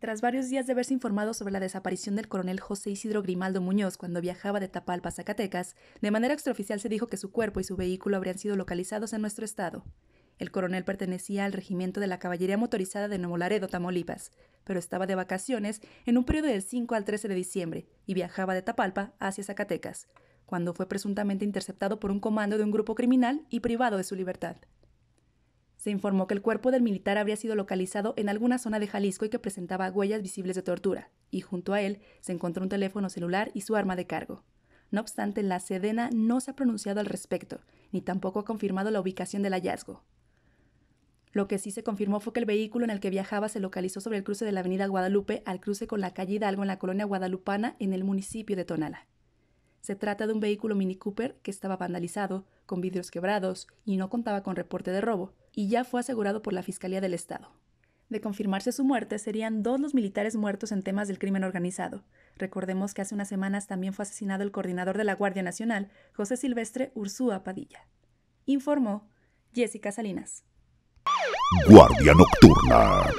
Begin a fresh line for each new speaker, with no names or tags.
Tras varios días de haberse informado sobre la desaparición del coronel José Isidro Grimaldo Muñoz cuando viajaba de Tapalpa a Zacatecas, de manera extraoficial se dijo que su cuerpo y su vehículo habrían sido localizados en nuestro estado. El coronel pertenecía al regimiento de la Caballería Motorizada de Nuevo Laredo, Tamaulipas, pero estaba de vacaciones en un periodo del 5 al 13 de diciembre y viajaba de Tapalpa hacia Zacatecas, cuando fue presuntamente interceptado por un comando de un grupo criminal y privado de su libertad. Se informó que el cuerpo del militar habría sido localizado en alguna zona de Jalisco y que presentaba huellas visibles de tortura, y junto a él se encontró un teléfono celular y su arma de cargo. No obstante, la Sedena no se ha pronunciado al respecto, ni tampoco ha confirmado la ubicación del hallazgo. Lo que sí se confirmó fue que el vehículo en el que viajaba se localizó sobre el cruce de la avenida Guadalupe al cruce con la calle Hidalgo en la colonia guadalupana en el municipio de Tonala. Se trata de un vehículo Mini Cooper que estaba vandalizado, con vidrios quebrados y no contaba con reporte de robo, y ya fue asegurado por la Fiscalía del Estado. De confirmarse su muerte, serían dos los militares muertos en temas del crimen organizado. Recordemos que hace unas semanas también fue asesinado el coordinador de la Guardia Nacional, José Silvestre Ursúa Padilla. Informó Jessica Salinas. Guardia Nocturna.